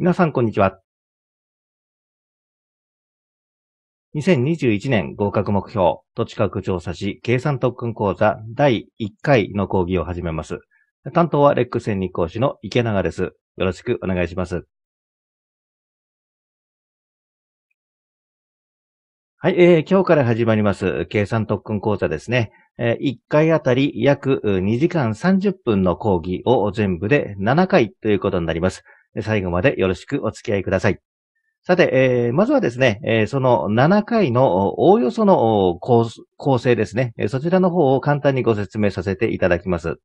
皆さん、こんにちは。2021年合格目標、土地価格調査士計算特訓講座第1回の講義を始めます。担当はレック専任講師の池永です。よろしくお願いします。はい、えー、今日から始まります、計算特訓講座ですね。えー、1回あたり約2時間30分の講義を全部で7回ということになります。最後までよろしくお付き合いください。さて、えー、まずはですね、えー、その7回のおおよその構成ですね、そちらの方を簡単にご説明させていただきます。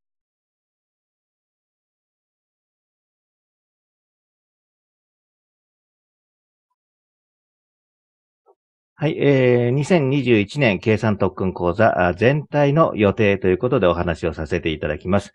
はい、えー、2021年計算特訓講座全体の予定ということでお話をさせていただきます。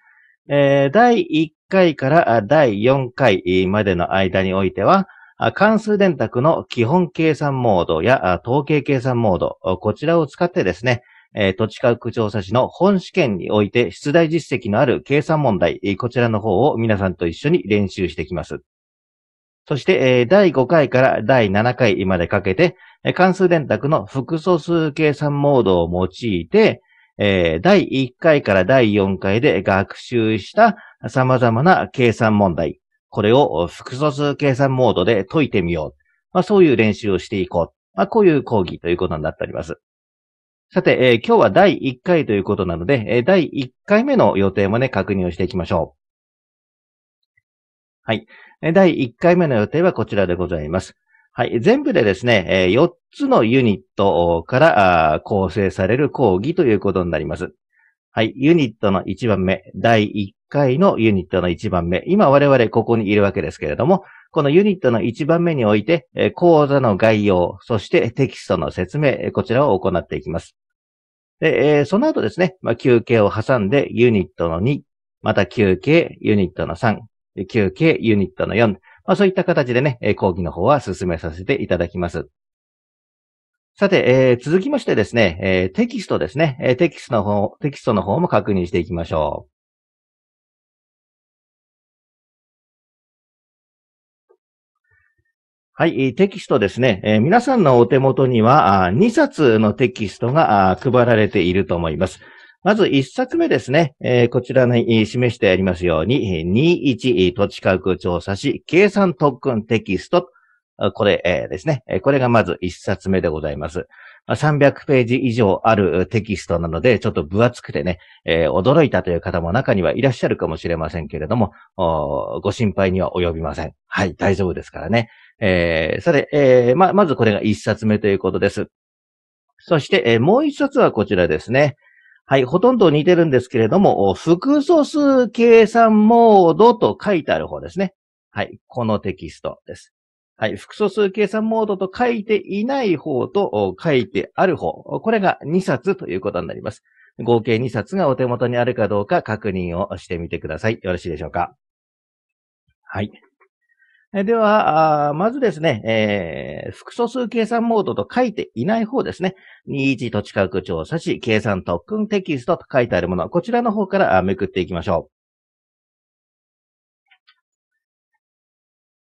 えー、第1回から第4回までの間においては、関数電卓の基本計算モードや統計計算モード、こちらを使ってですね、えー、土地科学調査士の本試験において出題実績のある計算問題、こちらの方を皆さんと一緒に練習してきます。そして、えー、第5回から第7回までかけて、関数電卓の複素数計算モードを用いて、えー、第1回から第4回で学習した様々な計算問題。これを複素数計算モードで解いてみよう。まあ、そういう練習をしていこう。まあ、こういう講義ということになっております。さて、えー、今日は第1回ということなので、えー、第1回目の予定もね、確認をしていきましょう。はい。第1回目の予定はこちらでございます。はい。全部でですね、4つのユニットから構成される講義ということになります。はい。ユニットの1番目、第1回のユニットの1番目。今我々ここにいるわけですけれども、このユニットの1番目において、講座の概要、そしてテキストの説明、こちらを行っていきます。で、その後ですね、まあ、休憩を挟んでユニットの2、また休憩、ユニットの3、休憩、ユニットの4、まあ、そういった形でね、講義の方は進めさせていただきます。さて、えー、続きましてですね、えー、テキストですね、えー、テキストの方、テキストの方も確認していきましょう。はい、テキストですね。えー、皆さんのお手元にはあ2冊のテキストが配られていると思います。まず一作目ですね、えー、こちらに示してありますように、21土地価格調査し、計算特訓テキスト、これ、えー、ですね。これがまず一冊目でございます。300ページ以上あるテキストなので、ちょっと分厚くてね、えー、驚いたという方も中にはいらっしゃるかもしれませんけれども、ご心配には及びません。はい、大丈夫ですからね。えー、それ、えー、ま、まずこれが一冊目ということです。そして、えー、もう一冊はこちらですね。はい、ほとんど似てるんですけれども、複素数計算モードと書いてある方ですね。はい、このテキストです。はい、複素数計算モードと書いていない方と書いてある方。これが2冊ということになります。合計2冊がお手元にあるかどうか確認をしてみてください。よろしいでしょうかはい。では、まずですね、えー、複素数計算モードと書いていない方ですね。21土地価格調査し、計算特訓テキストと書いてあるもの、こちらの方からめくっていきましょう。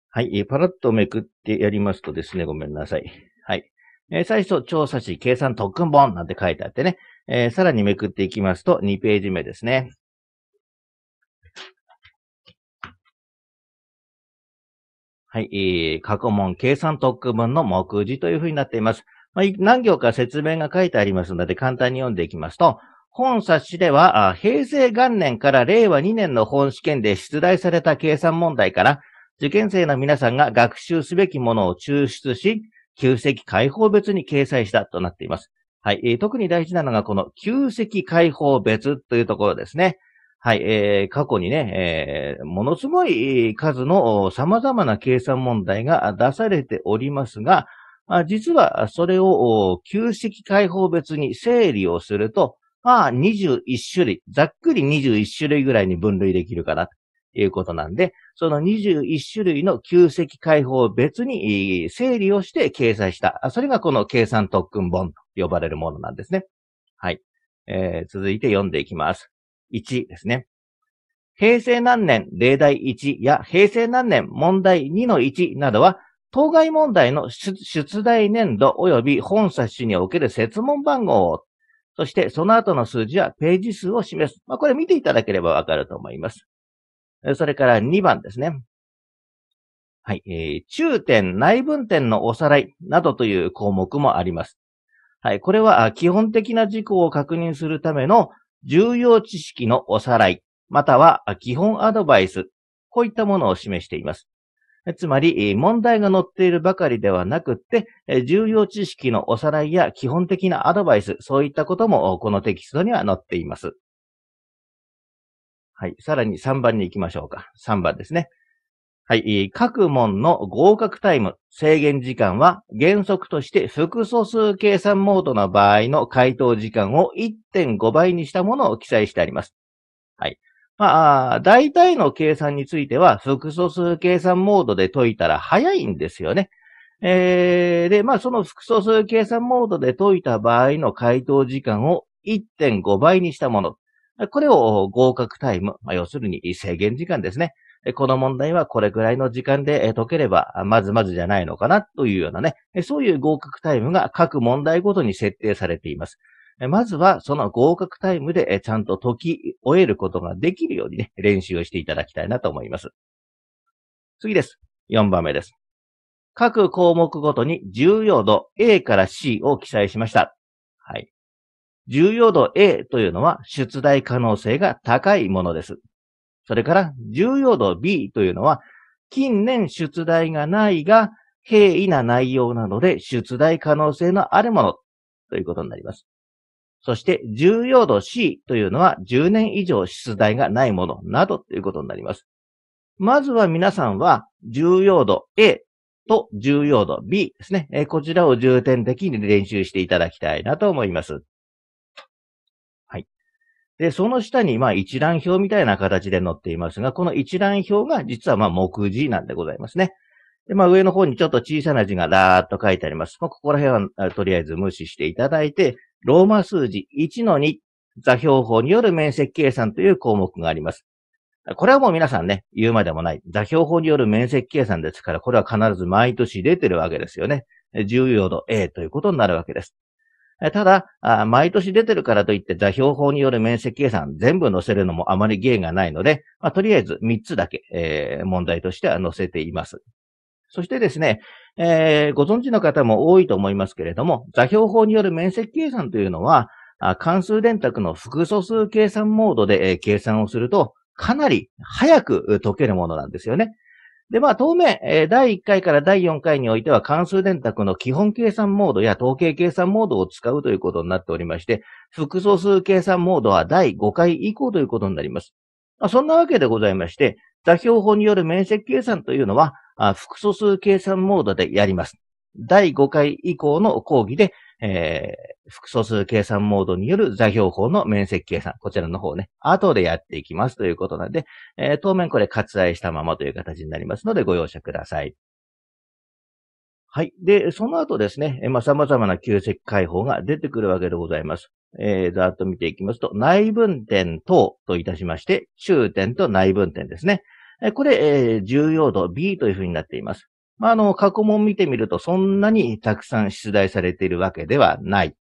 はい、パラッとめくってやりますとですね、ごめんなさい。はい。えー、最初、調査し、計算特訓本なんて書いてあってね、えー、さらにめくっていきますと、2ページ目ですね。はい、えー、過去問計算特区文の目次というふうになっています。まあ、何行か説明が書いてありますので、簡単に読んでいきますと、本冊子では、平成元年から令和2年の本試験で出題された計算問題から、受験生の皆さんが学習すべきものを抽出し、旧席解放別に掲載したとなっています。はい、えー、特に大事なのがこの旧席解放別というところですね。はい、えー、過去にね、えー、ものすごい数の様々な計算問題が出されておりますが、実はそれを旧式解放別に整理をすると、まあ21種類、ざっくり21種類ぐらいに分類できるかなということなんで、その21種類の旧式解放別に整理をして掲載した、それがこの計算特訓本と呼ばれるものなんですね。はい。えー、続いて読んでいきます。1ですね。平成何年例題1や平成何年問題2の1などは、当該問題の出題年度及び本冊子における設問番号を、そしてその後の数字はページ数を示す。まあ、これ見ていただければわかると思います。それから2番ですね。はい、えー、中点、内分点のおさらいなどという項目もあります。はい、これは基本的な事項を確認するための重要知識のおさらい、または基本アドバイス、こういったものを示しています。つまり、問題が載っているばかりではなくって、重要知識のおさらいや基本的なアドバイス、そういったこともこのテキストには載っています。はい。さらに3番に行きましょうか。3番ですね。はい、各問の合格タイム、制限時間は原則として複素数計算モードの場合の回答時間を1.5倍にしたものを記載してあります。はい。まあ、大体の計算については複素数計算モードで解いたら早いんですよね。えー、で、まあ、その複素数計算モードで解いた場合の回答時間を1.5倍にしたもの。これを合格タイム、まあ、要するに制限時間ですね。この問題はこれぐらいの時間で解ければ、まずまずじゃないのかなというようなね、そういう合格タイムが各問題ごとに設定されています。まずは、その合格タイムでちゃんと解き終えることができるようにね、練習をしていただきたいなと思います。次です。4番目です。各項目ごとに重要度 A から C を記載しました。はい。重要度 A というのは出題可能性が高いものです。それから重要度 B というのは、近年出題がないが、平易な内容なので出題可能性のあるものということになります。そして重要度 C というのは10年以上出題がないものなどということになります。まずは皆さんは重要度 A と重要度 B ですね。こちらを重点的に練習していただきたいなと思います。で、その下に、まあ、一覧表みたいな形で載っていますが、この一覧表が実は、まあ、目次なんでございますね。で、まあ、上の方にちょっと小さな字がだーっと書いてあります。まあ、ここら辺は、とりあえず無視していただいて、ローマ数字1の2、座標法による面積計算という項目があります。これはもう皆さんね、言うまでもない。座標法による面積計算ですから、これは必ず毎年出てるわけですよね。重要度 A ということになるわけです。ただ、毎年出てるからといって座標法による面積計算全部載せるのもあまり芸がないので、まあ、とりあえず3つだけ、えー、問題としては載せています。そしてですね、えー、ご存知の方も多いと思いますけれども、座標法による面積計算というのは、関数電卓の複素数計算モードで計算をすると、かなり早く解けるものなんですよね。で、まあ、当面、えー、第1回から第4回においては関数電卓の基本計算モードや統計計算モードを使うということになっておりまして、複素数計算モードは第5回以降ということになります。まあ、そんなわけでございまして、座標法による面積計算というのは、複素数計算モードでやります。第5回以降の講義で、えー、複素数計算モードによる座標法の面積計算、こちらの方ね、後でやっていきますということなんで、えー、当面これ割愛したままという形になりますのでご容赦ください。はい。で、その後ですね、まあ、様々な旧積解放が出てくるわけでございます。えー、ざっと見ていきますと、内分点等といたしまして、中点と内分点ですね。これ、えー、重要度 B というふうになっています。まあ、あの、過去問見てみるとそんなにたくさん出題されているわけではない。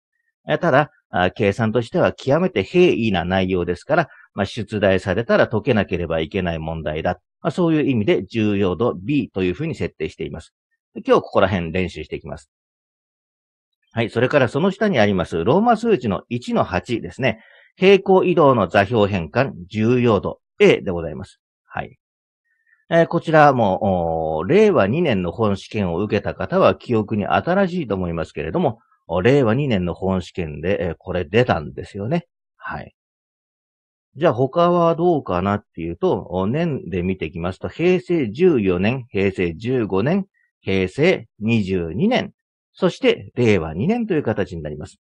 ただ、計算としては極めて平易な内容ですから、まあ、出題されたら解けなければいけない問題だ。まあ、そういう意味で重要度 B というふうに設定しています。今日ここら辺練習していきます。はい。それからその下にあります、ローマ数値の1の8ですね。平行移動の座標変換、重要度 A でございます。はい。えこちらも、令和2年の本試験を受けた方は記憶に新しいと思いますけれども、令和2年の本試験で、えこれ出たんですよね。はい。じゃあ他はどうかなっていうと、年で見てきますと、平成14年、平成15年、平成22年、そして令和2年という形になります。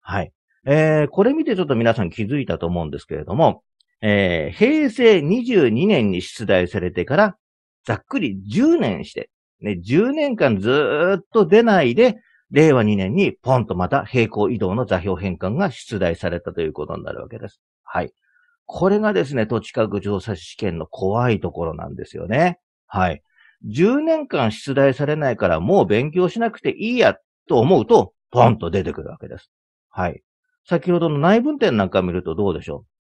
はい。えー、これ見てちょっと皆さん気づいたと思うんですけれども、えー、平成22年に出題されてから、ざっくり10年して、ね、10年間ずっと出ないで、令和2年にポンとまた平行移動の座標変換が出題されたということになるわけです。はい。これがですね、土地格調査試験の怖いところなんですよね。はい。10年間出題されないからもう勉強しなくていいやと思うと、ポンと出てくるわけです。はい。先ほどの内分点なんか見るとどうでしょう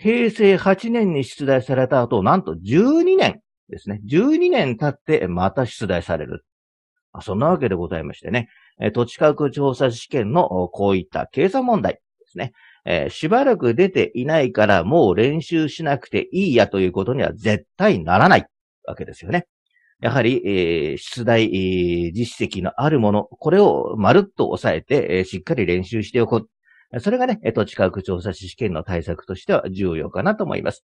平成8年に出題された後、なんと12年ですね。12年経ってまた出題される。そんなわけでございましてね、土地価格調査試験のこういった計算問題ですね。えー、しばらく出ていないからもう練習しなくていいやということには絶対ならないわけですよね。やはり、えー、出題、えー、実績のあるもの、これをまるっと抑えて、えー、しっかり練習しておこう。それがね、えっと、近く調査士試験の対策としては重要かなと思います。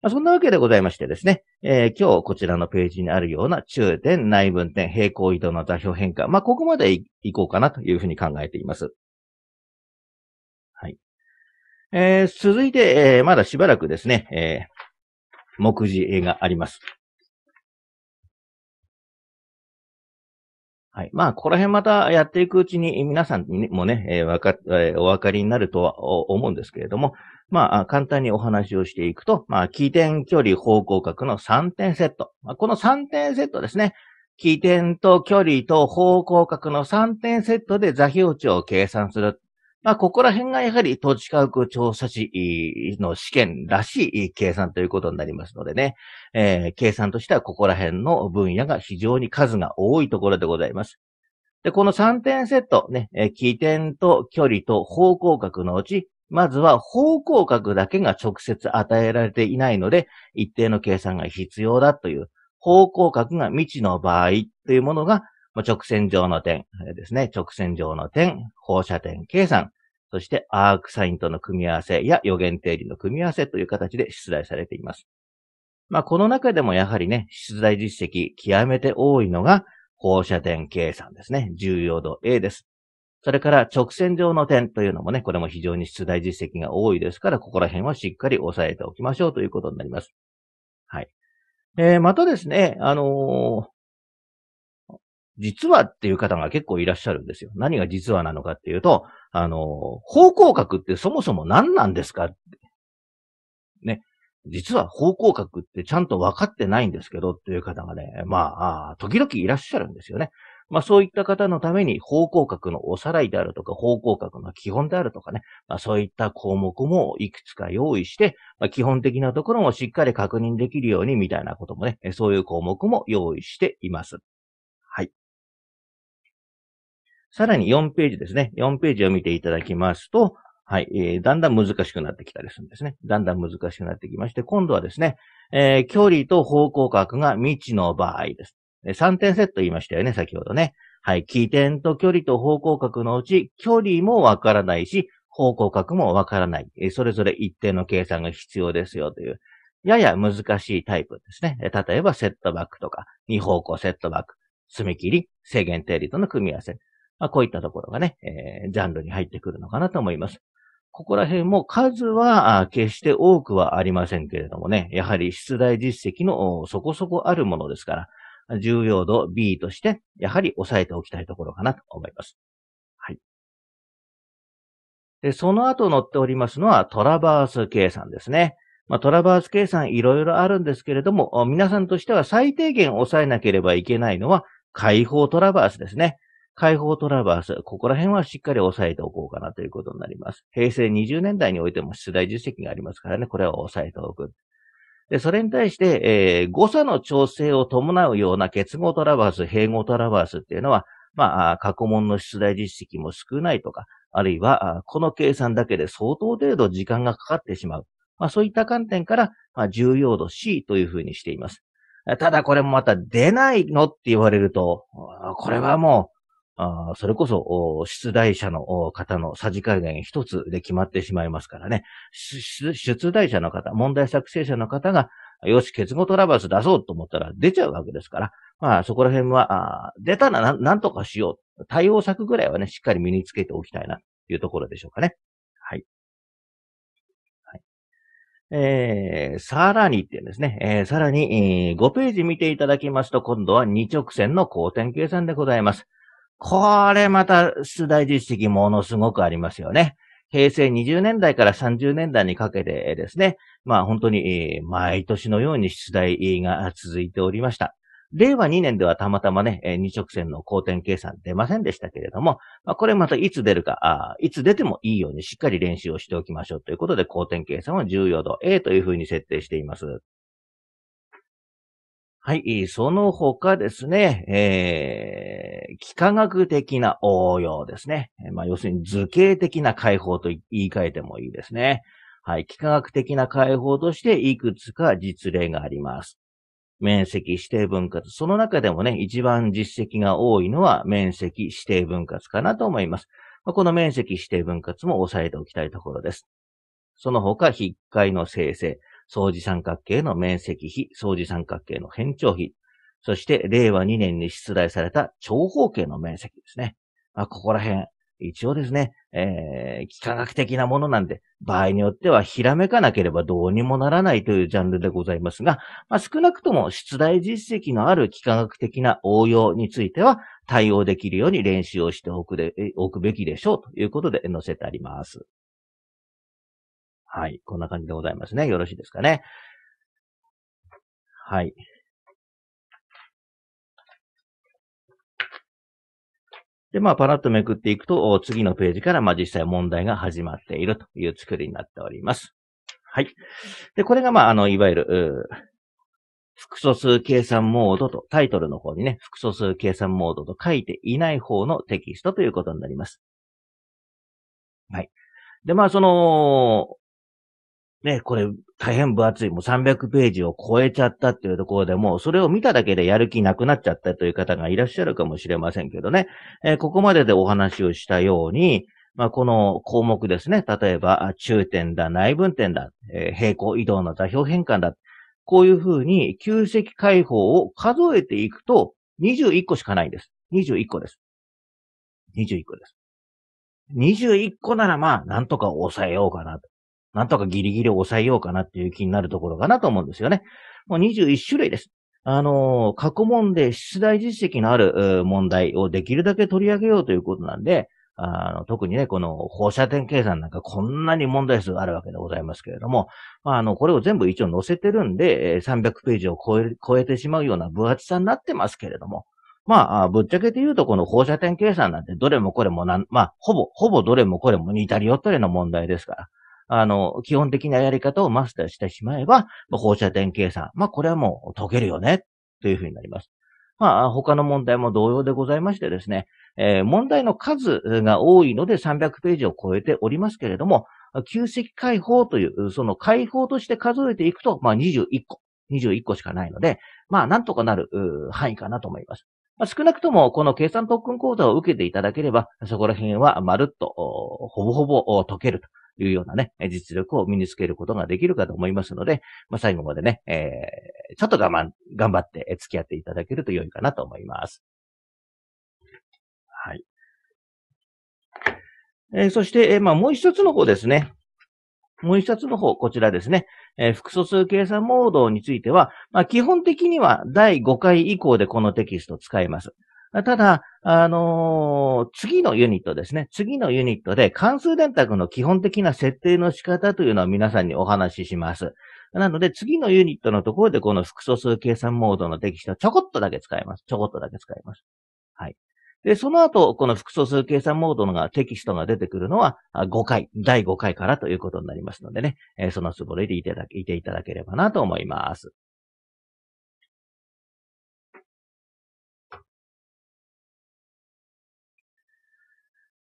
まあ、そんなわけでございましてですね、えー、今日こちらのページにあるような中点、内分点、平行移動の座標変化、まあ、ここまでいこうかなというふうに考えています。はい。えー、続いて、えー、まだしばらくですね、えー、目次があります。はい。まあ、ここら辺またやっていくうちに皆さんにもね、えー、わか、えー、お分かりになるとは思うんですけれども、まあ、簡単にお話をしていくと、まあ、起点距離方向角の3点セット。まあ、この3点セットですね。起点と距離と方向角の3点セットで座標値を計算する。まあ、ここら辺がやはり統治科学調査士の試験らしい計算ということになりますのでね、えー、計算としてはここら辺の分野が非常に数が多いところでございます。で、この3点セット、ね、起点と距離と方向角のうち、まずは方向角だけが直接与えられていないので、一定の計算が必要だという、方向角が未知の場合というものがまあ、直線上の点ですね。直線上の点、放射点計算、そしてアークサインとの組み合わせや予言定理の組み合わせという形で出題されています。まあ、この中でもやはりね、出題実績極めて多いのが放射点計算ですね。重要度 A です。それから直線上の点というのもね、これも非常に出題実績が多いですから、ここら辺はしっかり押さえておきましょうということになります。はい。えー、またですね、あのー、実はっていう方が結構いらっしゃるんですよ。何が実はなのかっていうと、あの、方向角ってそもそも何なんですかね。実は方向角ってちゃんと分かってないんですけどっていう方がね、まあ、あ時々いらっしゃるんですよね。まあそういった方のために方向角のおさらいであるとか、方向角の基本であるとかね、まあそういった項目もいくつか用意して、まあ基本的なところもしっかり確認できるようにみたいなこともね、そういう項目も用意しています。さらに4ページですね。4ページを見ていただきますと、はい、えー、だんだん難しくなってきたりするんですね。だんだん難しくなってきまして、今度はですね、えー、距離と方向角が未知の場合です。3点セット言いましたよね、先ほどね。はい、起点と距離と方向角のうち、距離もわからないし、方向角もわからない。それぞれ一定の計算が必要ですよという、やや難しいタイプですね。例えば、セットバックとか、二方向セットバック、み切、り、制限定理との組み合わせ。まあ、こういったところがね、えー、ジャンルに入ってくるのかなと思います。ここら辺も数は決して多くはありませんけれどもね、やはり出題実績のそこそこあるものですから、重要度 B として、やはり押さえておきたいところかなと思います。はい。で、その後載っておりますのはトラバース計算ですね。まあ、トラバース計算いろいろあるんですけれども、皆さんとしては最低限押さえなければいけないのは解放トラバースですね。解放トラバース、ここら辺はしっかり押さえておこうかなということになります。平成20年代においても出題実績がありますからね、これは押さえておく。で、それに対して、えー、誤差の調整を伴うような結合トラバース、併合トラバースっていうのは、まあ、過去問の出題実績も少ないとか、あるいは、この計算だけで相当程度時間がかかってしまう。まあ、そういった観点から、まあ、重要度 C というふうにしています。ただこれもまた出ないのって言われると、これはもうあそれこそ、出題者の方のさじ加減一つで決まってしまいますからね。出題者の方、問題作成者の方が、よし、結合トラバス出そうと思ったら出ちゃうわけですから、まあそこら辺は、あ出たらなんとかしよう。対応策ぐらいはね、しっかり身につけておきたいな、というところでしょうかね。はい。はい、えー、さらにっていうんですね。えー、さらに、えー、5ページ見ていただきますと、今度は2直線の交点計算でございます。これまた出題実績ものすごくありますよね。平成20年代から30年代にかけてですね、まあ本当に毎年のように出題が続いておりました。令和2年ではたまたまね、二直線の交点計算出ませんでしたけれども、まこれまたいつ出るかいつ出てもいいようにしっかり練習をしておきましょうということで、交点計算は重要度 A というふうに設定しています。はい、その他ですね、えー幾何学的な応用ですね。まあ、要するに図形的な解放と言い換えてもいいですね。はい。幾何学的な解放としていくつか実例があります。面積指定分割。その中でもね、一番実績が多いのは面積指定分割かなと思います。この面積指定分割も押さえておきたいところです。その他、筆解の生成、相似三角形の面積比、相似三角形の変調比、そして令和2年に出題された長方形の面積ですね。まあ、ここら辺、一応ですね、えー、幾何学的なものなんで、場合によってはひらめかなければどうにもならないというジャンルでございますが、まあ、少なくとも出題実績のある幾何学的な応用については対応できるように練習をしておくでおくべきでしょうということで載せてあります。はい。こんな感じでございますね。よろしいですかね。はい。で、まあ、パラッとめくっていくと、次のページから、まあ、実際問題が始まっているという作りになっております。はい。で、これが、まあ、あの、いわゆる、複素数計算モードと、タイトルの方にね、複素数計算モードと書いていない方のテキストということになります。はい。で、まあ、その、ね、これ大変分厚い、もう300ページを超えちゃったっていうところでも、それを見ただけでやる気なくなっちゃったという方がいらっしゃるかもしれませんけどね、えー、ここまででお話をしたように、まあ、この項目ですね、例えば中点だ、内分点だ、えー、平行移動の座標変換だ、こういうふうに旧積解放を数えていくと21個しかないんです。21個です。21個です。21個ならまあ、なんとか抑えようかなと。なんとかギリギリ抑えようかなっていう気になるところかなと思うんですよね。もう21種類です。あの、過去問で出題実績のある問題をできるだけ取り上げようということなんで、あの特にね、この放射点計算なんかこんなに問題数があるわけでございますけれども、まあ、あの、これを全部一応載せてるんで、300ページを超え超えてしまうような分厚さになってますけれども、まあ、ぶっちゃけて言うと、この放射点計算なんてどれもこれもなん、まあ、ほぼ、ほぼどれもこれも似たり寄ったりの問題ですから、あの、基本的なやり方をマスターしてしまえば、まあ、放射点計算。まあ、これはもう解けるよね、というふうになります。まあ、他の問題も同様でございましてですね、えー、問題の数が多いので300ページを超えておりますけれども、旧積解放という、その解放として数えていくと、まあ、21個、21個しかないので、まあ、なんとかなる範囲かなと思います。まあ、少なくとも、この計算特訓講座を受けていただければ、そこら辺はまるっと、ほぼほぼ解けるというようなね、実力を身につけることができるかと思いますので、まあ、最後までね、えー、ちょっと我慢、頑張って付き合っていただけると良いかなと思います。はい。えー、そして、えー、まあ、もう一つの方ですね。もう一冊の方、こちらですね。えー、複素数計算モードについては、まあ、基本的には第5回以降でこのテキストを使います。ただ、あのー、次のユニットですね。次のユニットで関数電卓の基本的な設定の仕方というのを皆さんにお話しします。なので、次のユニットのところでこの複素数計算モードのテキストをちょこっとだけ使います。ちょこっとだけ使います。はい。で、その後、この複素数計算モードのがテキストが出てくるのは5回、第5回からということになりますのでね、えー、そのつぼりでいていただければなと思います。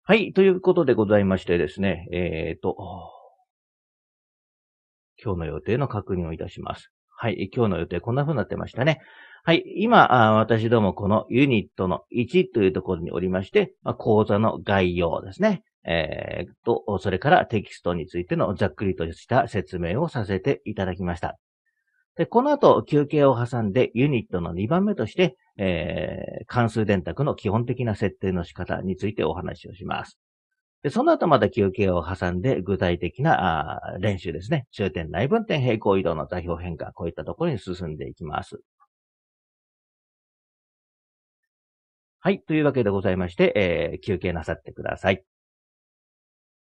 はい、ということでございましてですね、えっ、ー、と、今日の予定の確認をいたします。はい、今日の予定こんな風になってましたね。はい、今、私どもこのユニットの1というところにおりまして、まあ、講座の概要ですね。えっ、ー、と、それからテキストについてのざっくりとした説明をさせていただきました。で、この後休憩を挟んでユニットの2番目として、えー、関数電卓の基本的な設定の仕方についてお話をします。で、その後また休憩を挟んで具体的なあ練習ですね。終点内分点平行移動の座標変化、こういったところに進んでいきます。はい。というわけでございまして、えー、休憩なさってください。